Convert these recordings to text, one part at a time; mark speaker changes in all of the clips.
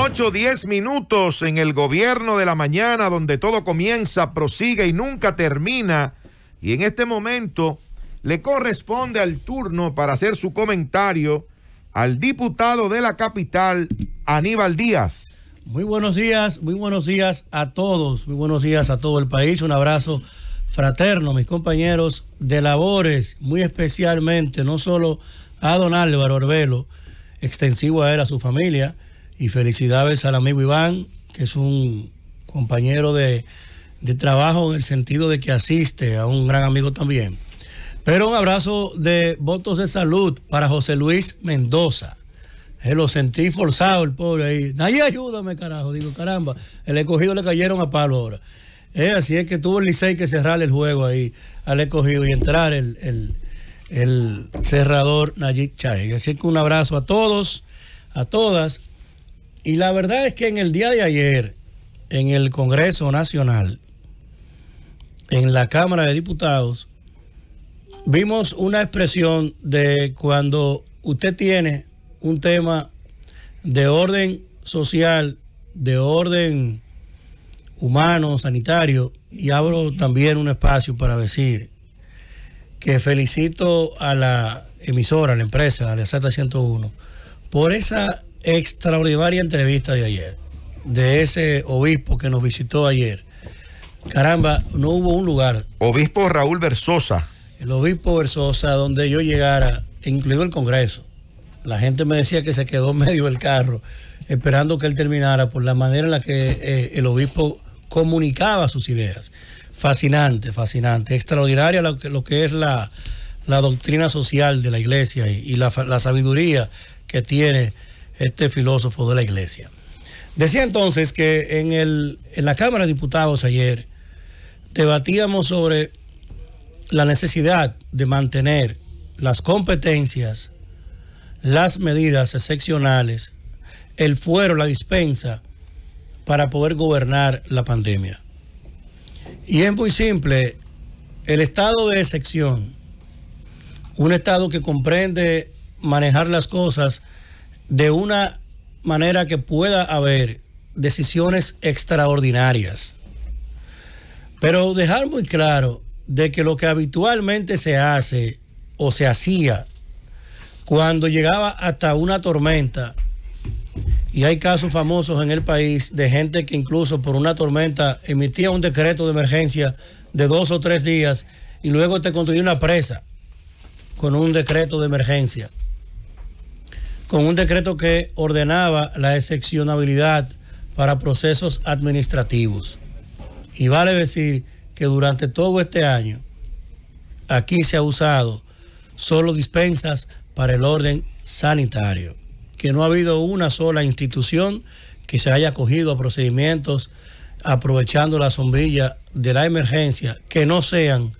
Speaker 1: Ocho, diez minutos en el gobierno de la mañana, donde todo comienza, prosigue y nunca termina. Y en este momento le corresponde al turno para hacer su
Speaker 2: comentario al diputado de la capital, Aníbal Díaz. Muy buenos días, muy buenos días a todos, muy buenos días a todo el país. Un abrazo fraterno, mis compañeros de labores, muy especialmente, no solo a don Álvaro Orbelo, extensivo a él, a su familia y felicidades al amigo Iván, que es un compañero de, trabajo en el sentido de que asiste a un gran amigo también. Pero un abrazo de votos de salud para José Luis Mendoza. Eh, lo sentí forzado el pobre ahí. Nadie ayúdame, carajo. Digo, caramba, el escogido le cayeron a palo ahora. Eh, así es que tuvo el Licey que cerrar el juego ahí al escogido y entrar el, cerrador Nayib Chay. Así que un abrazo a todos, a todas. Y la verdad es que en el día de ayer, en el Congreso Nacional, en la Cámara de Diputados, vimos una expresión de cuando usted tiene un tema de orden social, de orden humano, sanitario, y abro también un espacio para decir que felicito a la emisora, a la empresa, a la Z101, por esa extraordinaria entrevista de ayer, de ese obispo que nos visitó ayer. Caramba, no hubo un lugar. Obispo Raúl Versosa. El obispo Versosa, donde yo llegara, incluido el Congreso. La gente me decía que se quedó medio el carro, esperando que él terminara por la manera en la que eh, el obispo comunicaba sus ideas. Fascinante, fascinante, extraordinaria lo que, es la, la, doctrina social de la iglesia y, la, la sabiduría que tiene este filósofo de la iglesia. Decía entonces que en, el, en la Cámara de Diputados ayer debatíamos sobre la necesidad de mantener las competencias, las medidas excepcionales, el fuero, la dispensa, para poder gobernar la pandemia. Y es muy simple, el estado de excepción, un estado que comprende manejar las cosas de una manera que pueda haber decisiones extraordinarias. Pero dejar muy claro de que lo que habitualmente se hace o se hacía cuando llegaba hasta una tormenta, y hay casos famosos en el país de gente que incluso por una tormenta emitía un decreto de emergencia de dos o tres días y luego te construía una presa con un decreto de emergencia con un decreto que ordenaba la excepcionabilidad para procesos administrativos. Y vale decir que durante todo este año aquí se ha usado solo dispensas para el orden sanitario, que no ha habido una sola institución que se haya acogido a procedimientos aprovechando la sombrilla de la emergencia que no sean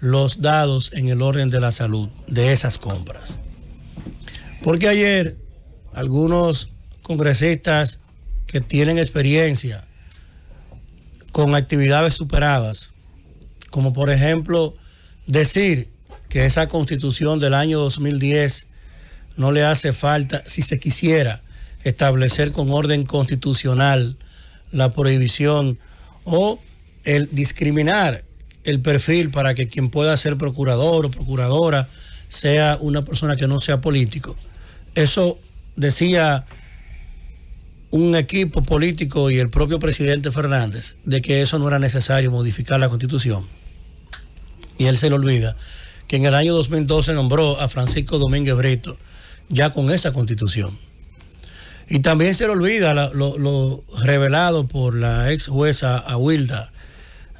Speaker 2: los dados en el orden de la salud de esas compras. Porque ayer algunos congresistas que tienen experiencia con actividades superadas, como por ejemplo decir que esa constitución del año 2010 no le hace falta, si se quisiera, establecer con orden constitucional la prohibición o el discriminar el perfil para que quien pueda ser procurador o procuradora sea una persona que no sea político. Eso decía un equipo político y el propio presidente Fernández de que eso no era necesario modificar la constitución. Y él se le olvida que en el año 2012 nombró a Francisco Domínguez Brito ya con esa constitución. Y también se le olvida lo, revelado por la ex jueza Aguilda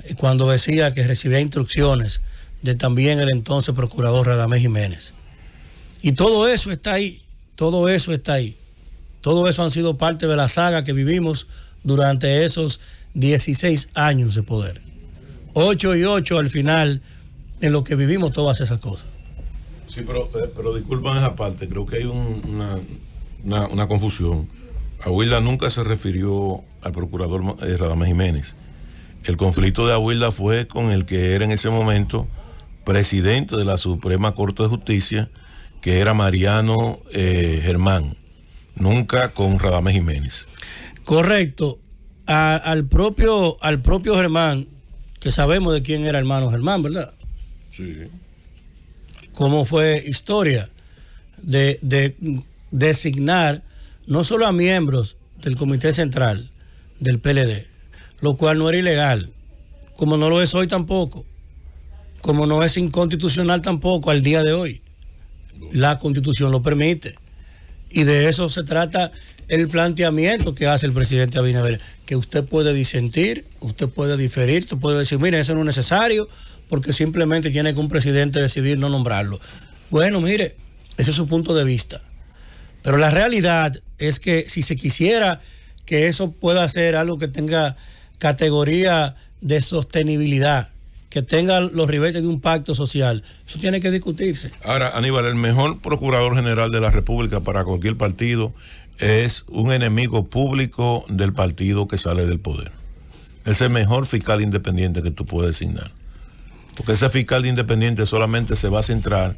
Speaker 2: eh, cuando decía que recibía instrucciones de también el entonces procurador Radamés Jiménez. Y todo eso está ahí todo eso está ahí. Todo eso han sido parte de la saga que vivimos durante esos 16 años de poder. 8 y 8 al final en lo que vivimos todas esas cosas.
Speaker 3: Sí, pero, eh, pero disculpan esa parte, creo que hay una, una, confusión. Aguilda nunca se refirió al procurador eh, Jiménez. El conflicto de Aguilda fue con el que era en ese momento presidente de la Suprema Corte de Justicia, que era
Speaker 2: Mariano eh, Germán, nunca
Speaker 3: con Radame Jiménez.
Speaker 2: Correcto. al, propio, al propio Germán, que sabemos de quién era hermano Germán, ¿verdad? Sí. ¿Cómo fue historia de, de designar no solo a miembros del Comité Central del PLD, lo cual no era ilegal, como no lo es hoy tampoco, como no es inconstitucional tampoco al día de hoy la constitución lo permite. Y de eso se trata el planteamiento que hace el presidente Abinader, que usted puede disentir, usted puede diferir, usted puede decir, mire, eso no es necesario, porque simplemente tiene que un presidente decidir no nombrarlo. Bueno, mire, ese es su punto de vista. Pero la realidad es que si se quisiera que eso pueda ser algo que tenga categoría de sostenibilidad, que tengan los ribetes de un pacto social. Eso tiene que discutirse.
Speaker 3: Ahora, Aníbal, el mejor procurador general de la República para cualquier partido es un enemigo público del partido que sale del poder. Es el mejor fiscal independiente que tú puedes designar. Porque ese fiscal independiente solamente se va a centrar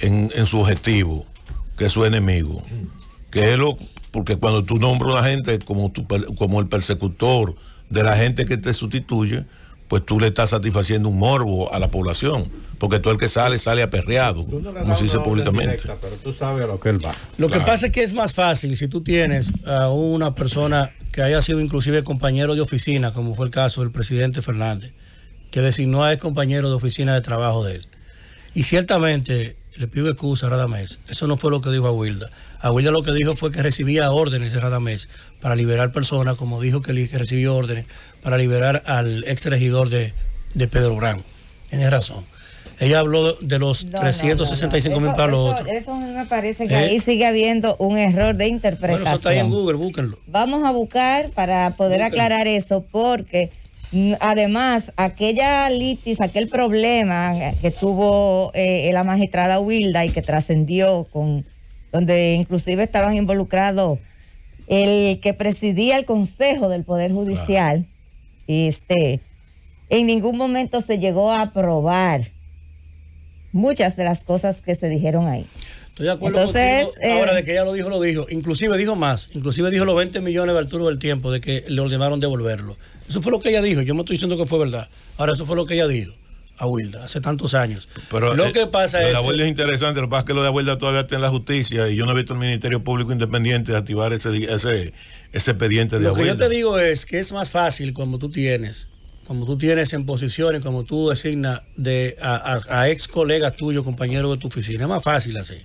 Speaker 3: en, su objetivo, que es su enemigo. Que es lo, porque cuando tú nombras a la gente como, como el persecutor de la gente que te sustituye, pues tú le estás satisfaciendo un morbo a la población, porque todo el que sale sale aperreado, como se dice públicamente.
Speaker 2: lo que que pasa es que es más fácil si tú tienes a una persona que haya sido inclusive compañero de oficina, como fue el caso del presidente Fernández, que designó a ex compañero de oficina de trabajo de él. Y ciertamente le pido excusa a Radamés. Eso no fue lo que dijo a Wilda. A Wilda lo que dijo fue que recibía órdenes de Radamés para liberar personas, como dijo que, recibió órdenes para liberar al ex de, Pedro Brán. Tiene razón. Ella habló de los 365 mil para los eso, otros.
Speaker 4: Eso me parece que eh. ahí sigue habiendo un error de interpretación. eso está ahí en Google, búsquenlo. Vamos a buscar para poder aclarar eso, porque Mm, además, aquella litis, aquel problema que tuvo eh, la magistrada Wilda y que trascendió con donde inclusive estaban involucrados el que presidía el Consejo del Poder Judicial, este, en ningún momento se llegó a aprobar muchas de las cosas que se dijeron ahí.
Speaker 2: Estoy de acuerdo Entonces, contigo, eh, ahora de que ella lo dijo, lo dijo. Inclusive dijo más, inclusive dijo los 20 millones de Arturo del tiempo de que le ordenaron devolverlo. Eso fue lo que ella dijo, yo me estoy diciendo que fue verdad. Ahora eso fue lo que ella dijo a Wilda hace tantos años. Pero lo eh, que pasa es. La huelga es
Speaker 3: interesante, lo que pasa es que lo de Wilda todavía está en la justicia y yo no he visto el Ministerio Público Independiente activar ese, ese, ese, expediente de Lo que yo te
Speaker 2: digo es que es más fácil cuando tú tienes como tú tienes en posiciones, como tú designas a, a ex colegas tuyos, compañeros de tu oficina. Es más fácil así.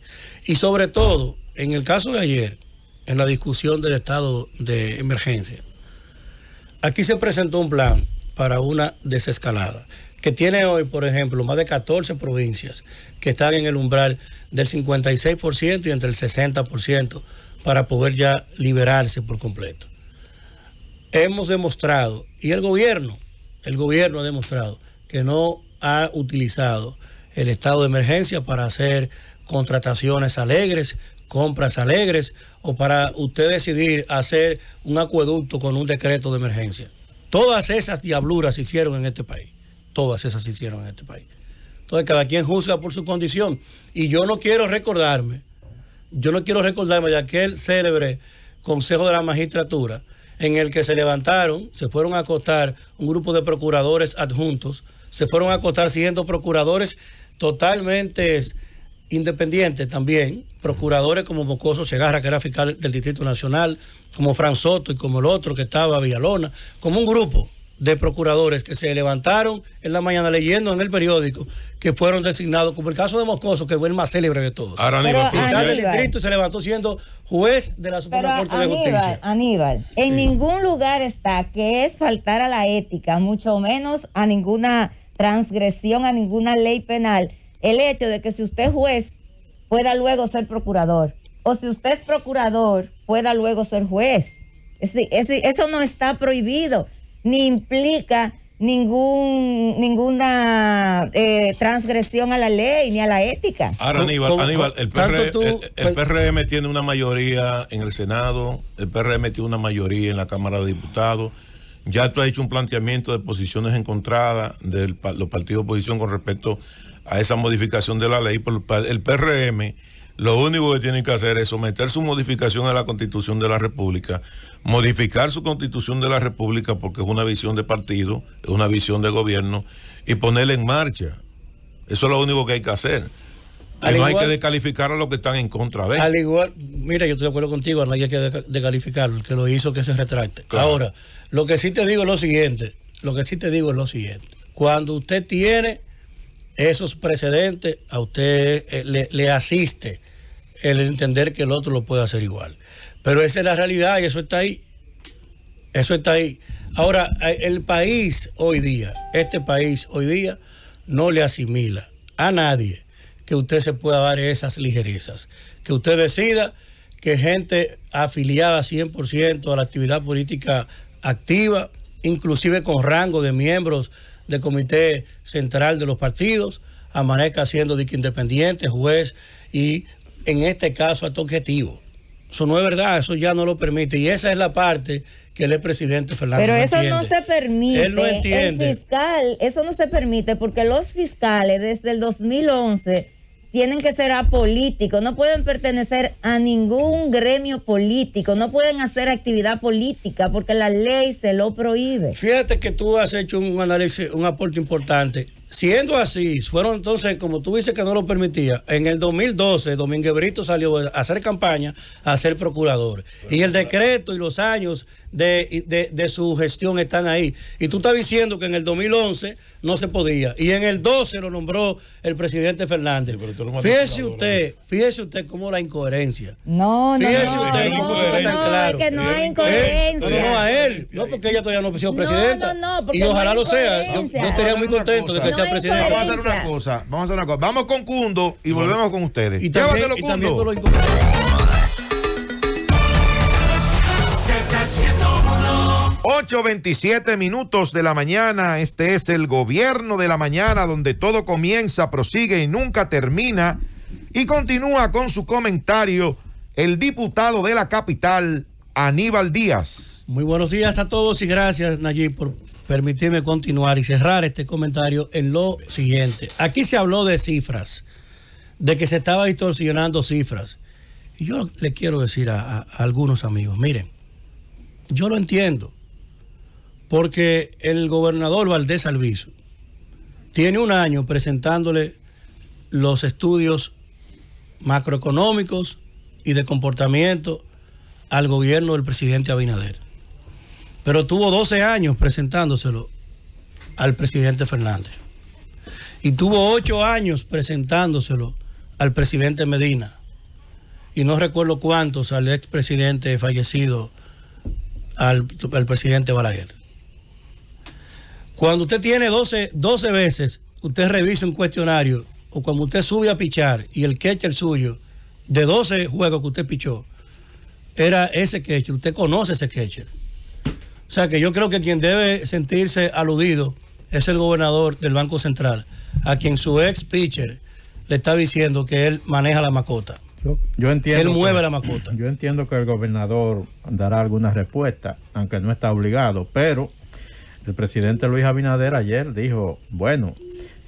Speaker 2: Y sobre todo, en el caso de ayer, en la discusión del estado de emergencia, aquí se presentó un plan para una desescalada que tiene hoy, por ejemplo, más de 14 provincias que están en el umbral del 56% y entre el 60% para poder ya liberarse por completo. Hemos demostrado, y el gobierno, el gobierno ha demostrado que no ha utilizado el estado de emergencia para hacer contrataciones alegres, compras alegres o para usted decidir hacer un acueducto con un decreto de emergencia. Todas esas diabluras se hicieron en este país. Todas esas se hicieron en este país. Entonces cada quien juzga por su condición. Y yo no quiero recordarme, yo no quiero recordarme de aquel célebre Consejo de la Magistratura en el que se levantaron, se fueron a acostar un grupo de procuradores adjuntos, se fueron a acostar siendo procuradores totalmente independientes también, procuradores como Mocoso Segarra, que era fiscal del Distrito Nacional, como Fran Soto y como el otro que estaba Villalona, como un grupo de procuradores que se levantaron en la mañana leyendo en el periódico que fueron designados, como el caso de Moscoso, que fue el más célebre de todos. Ahora, Aníbal, se levantó siendo juez de la Suprema Corte de Justicia.
Speaker 4: Aníbal, en ningún lugar está que es faltar a la ética, mucho menos a ninguna transgresión, a ninguna ley penal, el hecho de que si usted es juez, pueda luego ser procurador, o si usted es procurador, pueda luego ser juez. eso no está prohibido ni implica ningún ninguna eh, transgresión a la ley ni a la ética.
Speaker 3: Ahora, Aníbal, el, pues PRM tiene una mayoría en el Senado, el PRM tiene una mayoría en la Cámara de Diputados. Ya tú has hecho un planteamiento de posiciones encontradas de los partidos de oposición con respecto a esa modificación de la ley, pero el PRM lo único que tiene que hacer es someter su modificación a la Constitución de la República modificar su constitución de la República porque es una visión de partido, es una visión de gobierno y ponerla en marcha. Eso es lo único que hay que hacer. no hay que descalificar a los que están en contra de él.
Speaker 2: Al igual, mira, yo estoy de acuerdo contigo, no hay que descalificarlo, el que lo hizo que se retracte. Ahora, lo que sí te digo es lo siguiente, lo que sí te digo es lo siguiente. Cuando usted tiene esos precedentes, a usted eh, le asiste el entender que el otro lo puede hacer igual. Pero esa es la realidad y eso está ahí. Eso está ahí. Ahora, eh, el país hoy día, este país hoy día, no le asimila a nadie que usted se pueda dar esas ligerezas. Que usted decida que gente afiliada 100% a la actividad política activa, inclusive con rango de miembros del Comité Central de los Partidos, amanezca siendo independiente, juez y en este caso hasta objetivo. Eso no es verdad, eso ya no lo permite. Y esa es la parte que el presidente Fernández. Pero eso no, se
Speaker 4: permite. El fiscal, eso no se permite porque los fiscales desde el 2011 tienen que ser apolíticos, no pueden pertenecer a ningún gremio político, no pueden hacer actividad política porque la ley se lo prohíbe.
Speaker 2: Fíjate que tú has hecho un análisis, un aporte importante. Siendo así, fueron entonces, como tú dices que no lo permitía, en el 2012 Domínguez Brito salió a hacer campaña a ser procurador. y el decreto y los años de, de, de, su gestión están ahí. Y tú estás diciendo que en el 2011 no se podía. Y en el 12 lo nombró el presidente Fernández. fíjese usted, fíjese usted cómo la incoherencia. No,
Speaker 4: no, fíjese no, usted no, no, claro. que no hay eh, incoherencia. No, no, a él.
Speaker 2: No, porque ella todavía no ha sido presidenta.
Speaker 4: No, no, no, y ojalá lo sea. Yo,
Speaker 2: estaría muy contento de que sea presidente
Speaker 1: Vamos a hacer una cosa. Vamos a hacer una cosa. Vamos con Cundo y volvemos con ustedes. Y también, Cundo. 8.27 minutos de la mañana, este es el gobierno de la mañana donde todo comienza, prosigue y nunca termina. Y continúa con su comentario
Speaker 2: el diputado de la capital, Aníbal Díaz. Muy buenos días a todos y gracias Nayib por permitirme continuar y cerrar este comentario en lo siguiente. Aquí se habló de cifras, de que se estaba distorsionando cifras. Y yo le quiero decir a algunos amigos, miren, yo lo entiendo porque el gobernador Valdés Alviso tiene un año presentándole los estudios macroeconómicos y de comportamiento al gobierno del presidente Abinader. Pero tuvo 12 años presentándoselo al presidente Fernández. Y tuvo 8 años presentándoselo al presidente Medina. Y no recuerdo cuántos al expresidente fallecido, al, al presidente Balaguer. Cuando usted tiene 12, 12 veces, usted revisa un cuestionario o cuando usted sube a pichar y el catcher suyo, de 12 juegos que usted pichó, era ese catcher, usted conoce ese catcher. O sea que yo creo que quien debe sentirse aludido es el gobernador del Banco Central, a quien su ex pitcher le está diciendo que él maneja la macota. Yo, entiendo él mueve la macota. Yo entiendo que el gobernador dará alguna respuesta, aunque no está obligado, pero el presidente Luis Abinader ayer dijo, bueno,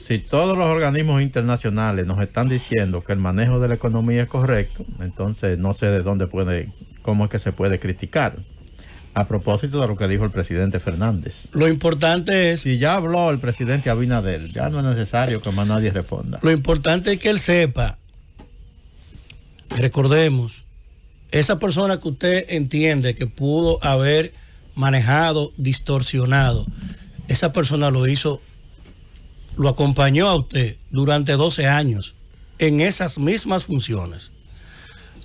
Speaker 2: si todos los organismos internacionales nos están diciendo que el manejo de la economía es correcto, entonces no sé de dónde puede, cómo es que se puede criticar. A propósito de lo que dijo el presidente Fernández. Lo importante es... Si ya habló el presidente Abinader, ya no es necesario que más nadie responda. Lo importante es que él sepa, recordemos, esa persona que usted entiende que pudo haber manejado, distorsionado. Esa persona lo hizo, lo acompañó a usted durante 12 años en esas mismas funciones.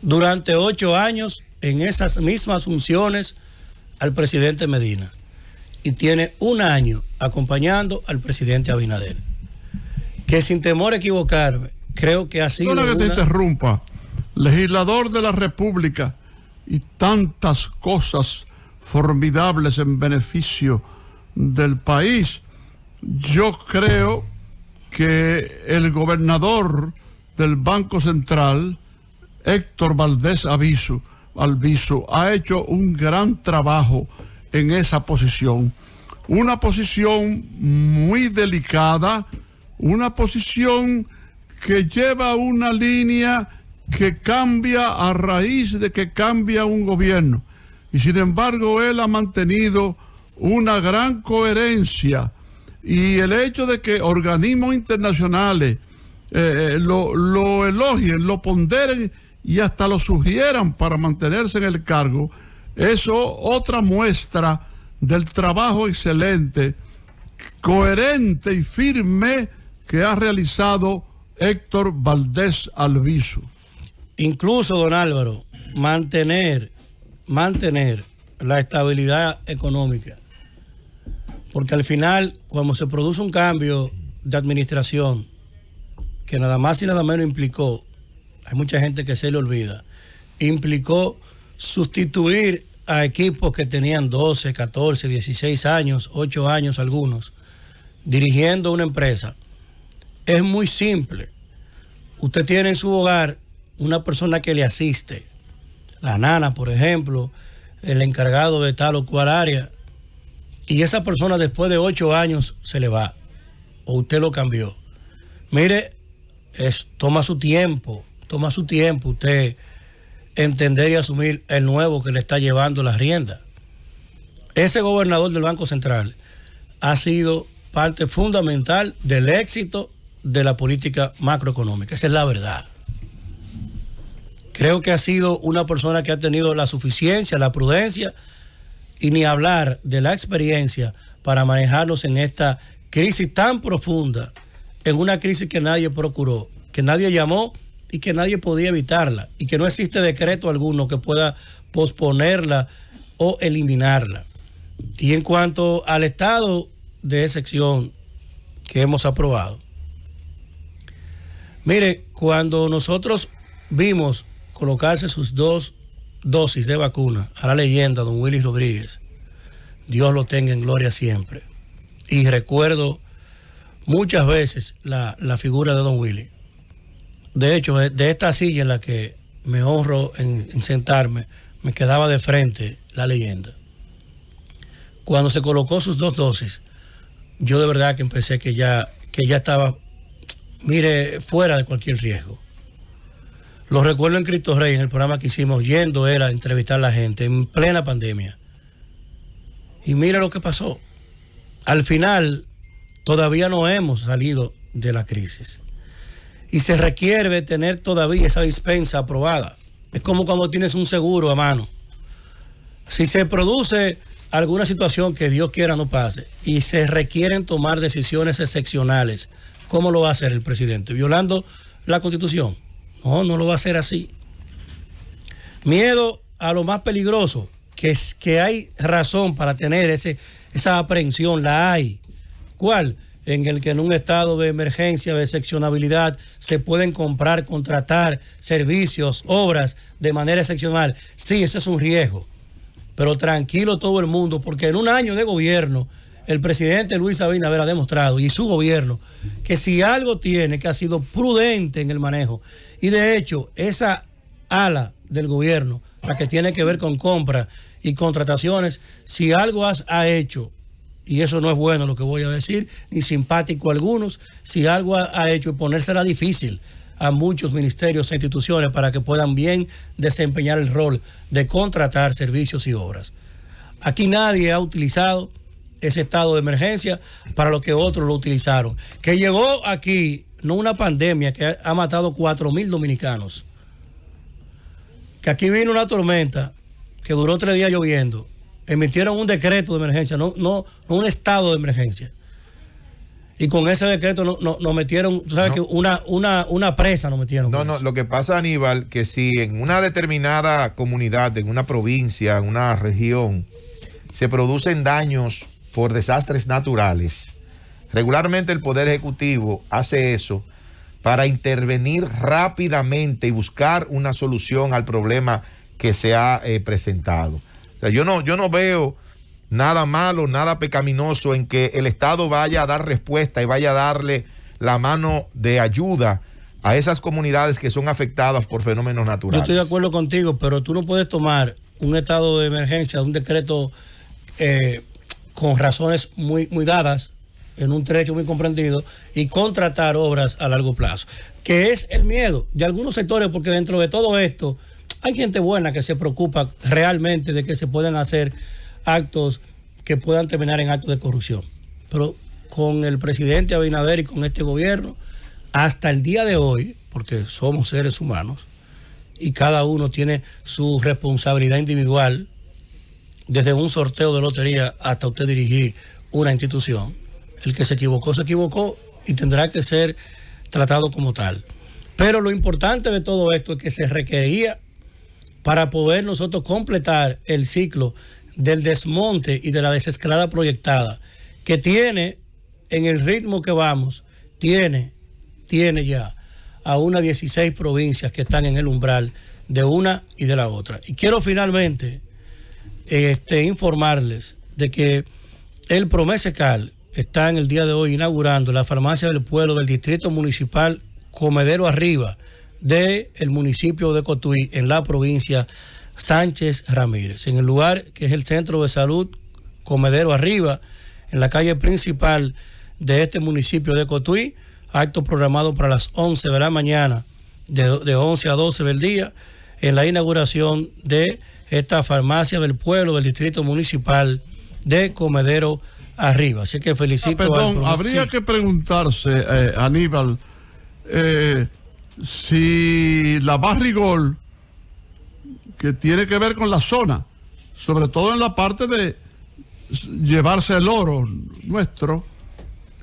Speaker 2: Durante 8 años en esas mismas funciones al presidente Medina. Y tiene un año acompañando al presidente Abinader. Que sin temor a equivocarme, creo que ha sido. No, que te interrumpa. Legislador
Speaker 5: de la República y tantas cosas formidables en beneficio del país. Yo creo que el gobernador del Banco Central, Héctor Valdés Aviso, Alviso, ha hecho un gran trabajo en esa posición. Una posición muy delicada, una posición que lleva una línea que cambia a raíz de que cambia un gobierno y sin embargo él ha mantenido una gran coherencia y el hecho de que organismos internacionales eh, eh, lo, lo, elogien, lo ponderen y hasta lo sugieran para mantenerse en el cargo, eso otra muestra del trabajo excelente, coherente y firme que
Speaker 2: ha realizado Héctor Valdés Alviso. Incluso, don Álvaro, mantener mantener la estabilidad económica. Porque al final, cuando se produce un cambio de administración, que nada más y nada menos implicó, hay mucha gente que se le olvida, implicó sustituir a equipos que tenían 12, 14, 16 años, 8 años algunos, dirigiendo una empresa. Es muy simple. Usted tiene en su hogar una persona que le asiste la nana, por ejemplo, el encargado de tal o cual área, y esa persona después de ocho años se le va, o usted lo cambió. Mire, es, toma su tiempo, toma su tiempo usted entender y asumir el nuevo que le está llevando las riendas. Ese gobernador del Banco Central ha sido parte fundamental del éxito de la política macroeconómica, esa es la verdad. Creo que ha sido una persona que ha tenido la suficiencia, la prudencia y ni hablar de la experiencia para manejarnos en esta crisis tan profunda, en una crisis que nadie procuró, que nadie llamó y que nadie podía evitarla y que no existe decreto alguno que pueda posponerla o eliminarla. Y en cuanto al estado de excepción que hemos aprobado, mire, cuando nosotros vimos colocarse sus dos dosis de vacuna a la leyenda don Willy Rodríguez. Dios lo tenga en gloria siempre. Y recuerdo muchas veces la, figura de don Willy. De hecho, eh, de esta silla en la que me honro en, en sentarme, me quedaba de frente la leyenda. Cuando se colocó sus dos dosis, yo de verdad que empecé que ya, que ya estaba, mire, fuera de cualquier riesgo. Lo recuerdo en Cristo Rey, en el programa que hicimos, yendo él a entrevistar a la gente en plena pandemia. Y mira lo que pasó. Al final, todavía no hemos salido de la crisis. Y se requiere tener todavía esa dispensa aprobada. Es como cuando tienes un seguro a mano. Si se produce alguna situación que Dios quiera no pase y se requieren tomar decisiones excepcionales, ¿cómo lo va a hacer el presidente? Violando la constitución. No, no lo va a hacer así. Miedo a lo más peligroso, que es que hay razón para tener ese, esa aprehensión, la hay. ¿Cuál? En el que en un estado de emergencia, de excepcionalidad se pueden comprar, contratar servicios, obras de manera excepcional. Sí, ese es un riesgo. Pero tranquilo todo el mundo, porque en un año de gobierno, el presidente Luis Sabina ha demostrado, y su gobierno, que si algo tiene que ha sido prudente en el manejo, y de hecho, esa ala del gobierno, la que tiene que ver con compras y contrataciones, si algo ha hecho, y eso no es bueno lo que voy a decir, ni simpático a algunos, si algo ha, hecho es ponérsela difícil a muchos ministerios e instituciones para que puedan bien desempeñar el rol de contratar servicios y obras. Aquí nadie ha utilizado ese estado de emergencia para lo que otros lo utilizaron. Que llegó aquí no una pandemia que ha, matado 4 mil dominicanos. Que aquí vino una tormenta que duró tres días lloviendo. Emitieron un decreto de emergencia, no, un estado de emergencia. Y con ese decreto nos no, metieron, tú sabes que una, presa nos metieron. No, no,
Speaker 1: lo que pasa, Aníbal, que si en una determinada comunidad, en una provincia, en una región, se producen daños por desastres naturales, Regularmente el Poder Ejecutivo hace eso para intervenir rápidamente y buscar una solución al problema que se ha eh, presentado. yo, no, yo no veo nada malo, nada pecaminoso en que el Estado vaya a dar respuesta y vaya a darle la mano de ayuda a esas comunidades que son afectadas por fenómenos naturales. Yo estoy
Speaker 2: de acuerdo contigo, pero tú no puedes tomar un estado de emergencia, un decreto eh, con razones muy, muy dadas en un trecho muy comprendido y contratar obras a largo plazo, que es el miedo de algunos sectores, porque dentro de todo esto hay gente buena que se preocupa realmente de que se puedan hacer actos que puedan terminar en actos de corrupción. Pero con el presidente Abinader y con este gobierno, hasta el día de hoy, porque somos seres humanos y cada uno tiene su responsabilidad individual, desde un sorteo de lotería hasta usted dirigir una institución, el que se equivocó, se equivocó y tendrá que ser tratado como tal. Pero lo importante de todo esto es que se requería para poder nosotros completar el ciclo del desmonte y de la desescalada proyectada, que tiene en el ritmo que vamos, tiene, tiene ya a unas 16 provincias que están en el umbral de una y de la otra. Y quiero finalmente este, informarles de que el Promesecal, está en el día de hoy inaugurando la farmacia del pueblo del distrito municipal Comedero Arriba del el municipio de Cotuí en la provincia Sánchez Ramírez. En el lugar que es el centro de salud Comedero Arriba, en la calle principal de este municipio de Cotuí, acto programado para las 11 de la mañana, de, de 11 a 12 del día, en la inauguración de esta farmacia del pueblo del distrito municipal de Comedero arriba. Así que felicito. Ah, perdón, habría que
Speaker 5: preguntarse, eh, Aníbal, eh, si la barrigol, que tiene que ver con la zona, sobre todo en la parte de llevarse el oro nuestro,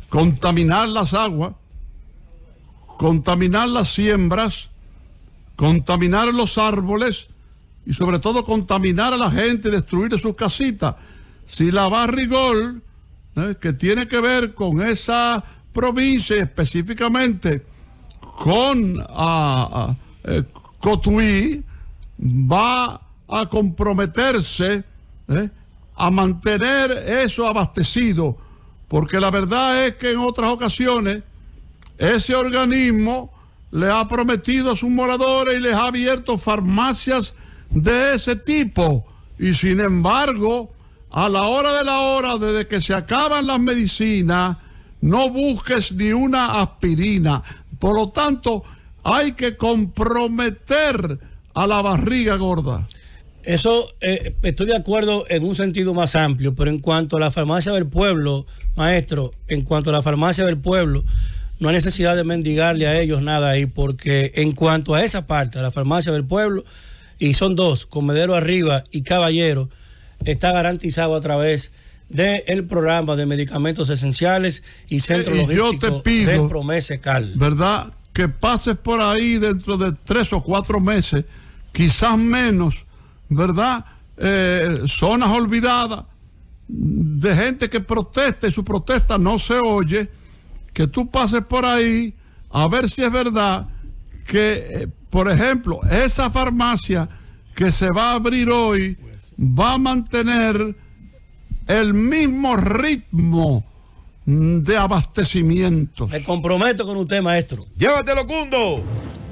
Speaker 5: contaminar las aguas, contaminar las siembras, contaminar los árboles y sobre todo contaminar a la gente, destruir sus casitas. Si la barrigol ¿Eh? que tiene que ver con esa provincia específicamente con ah, ah, eh, Cotuí, va a comprometerse ¿eh? a mantener eso abastecido, porque la verdad es que en otras ocasiones ese organismo le ha prometido a sus moradores y les ha abierto farmacias de ese tipo, y sin embargo a la hora de la hora, desde que se acaban las medicinas, no busques ni una aspirina.
Speaker 2: Por lo tanto, hay que comprometer a la barriga gorda. Eso eh, estoy de acuerdo en un sentido más amplio, pero en cuanto a la farmacia del pueblo, maestro, en cuanto a la farmacia del pueblo, no hay necesidad de mendigarle a ellos nada ahí, porque en cuanto a esa parte, a la farmacia del pueblo, y son dos, Comedero Arriba y Caballero, está garantizado a través del programa de medicamentos esenciales y eh, centro logístico yo te pido, de Promese Cal.
Speaker 5: ¿Verdad? Que pases por ahí dentro de tres o cuatro meses, quizás menos, ¿verdad? Eh, zonas olvidadas de gente que protesta y su protesta no se oye, que tú pases por ahí a ver si es verdad que, eh, por ejemplo, esa farmacia que se va a abrir hoy va a mantener el mismo ritmo de abastecimiento. Me comprometo con usted,
Speaker 2: maestro. Llévatelo, Cundo.